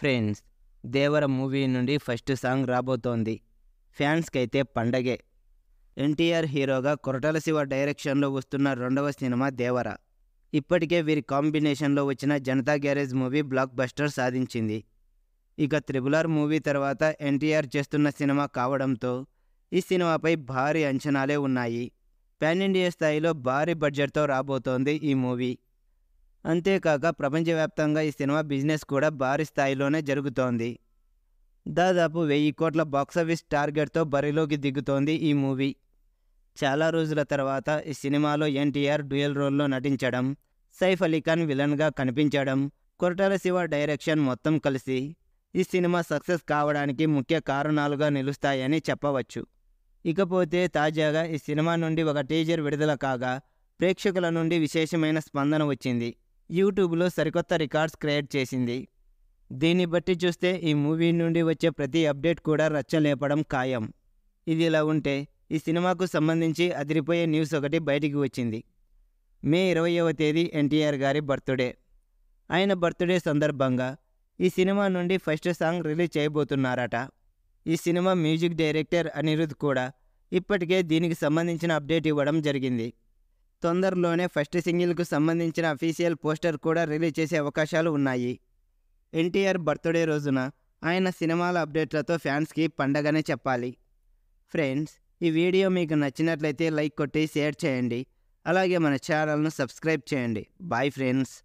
friends Devara movie నుండి first song రాబోతోంది ఫ్యాన్స్కి అయితే పండగే ఎన్టీఆర్ హీరోగా కొరటల శివ డైరెక్షన్లో వస్తున్న రెండవ సినిమా దేవర ఇప్పటికే వీరి కాంబినేషన్లో వచ్చిన Janatha Garage movie blockbuster సాధించింది ఇక త్రిబులార్ మూవీ తర్వాత ఎన్టీఆర్ చేస్తున్న సినిమా కావడంతో ఈ సినిమాపై భారీ అంచనాలే ఉన్నాయి పాన్ ఇండియా స్థాయిలో భారీ బడ్జెట్తో రాబోతోంది ఈ మూవీ అంతేకాక ప్రపంచవ్యాప్తంగా ఈ సినిమా బిజినెస్ కూడా భారీ స్థాయిలోనే జరుగుతోంది దాదాపు వెయ్యి కోట్ల బాక్సాఫీస్ టార్గెట్తో బరిలోకి దిగుతోంది ఈ మూవీ చాలా రోజుల తర్వాత ఈ సినిమాలో ఎన్టీఆర్ డ్యూయల్ రోల్లో నటించడం సైఫ్ అలీ ఖాన్ విలన్గా కనిపించడం కొరటాల శివ డైరెక్షన్ మొత్తం కలిసి ఈ సినిమా సక్సెస్ కావడానికి ముఖ్య కారణాలుగా నిలుస్తాయని చెప్పవచ్చు ఇకపోతే తాజాగా ఈ సినిమా నుండి ఒక టీజర్ విడుదల కాగా ప్రేక్షకుల నుండి విశేషమైన స్పందన వచ్చింది యూట్యూబ్లో సరికొత్త రికార్డ్స్ క్రియేట్ చేసింది దీన్ని బట్టి చూస్తే ఈ మూవీ నుండి వచ్చే ప్రతి అప్డేట్ కూడా రచ్చలేపడం ఖాయం ఇది ఇలా ఉంటే ఈ సినిమాకు సంబంధించి అదిరిపోయే న్యూస్ ఒకటి బయటికి వచ్చింది మే ఇరవయవ తేదీ ఎన్టీఆర్ గారి బర్త్డే ఆయన బర్త్డే సందర్భంగా ఈ సినిమా నుండి ఫస్ట్ సాంగ్ రిలీజ్ చేయబోతున్నారట ఈ సినిమా మ్యూజిక్ డైరెక్టర్ అనిరుద్ కూడా ఇప్పటికే దీనికి సంబంధించిన అప్డేట్ ఇవ్వడం జరిగింది తొందరలోనే ఫస్ట్ సింగిల్కు సంబంధించిన అఫీషియల్ పోస్టర్ కూడా రిలీజ్ చేసే అవకాశాలు ఉన్నాయి ఎన్టీఆర్ బర్త్డే రోజున ఆయన సినిమాల అప్డేట్లతో ఫ్యాన్స్కి పండగనే చెప్పాలి ఫ్రెండ్స్ ఈ వీడియో మీకు నచ్చినట్లయితే లైక్ కొట్టి షేర్ చేయండి అలాగే మన ఛానల్ను సబ్స్క్రైబ్ చేయండి బాయ్ ఫ్రెండ్స్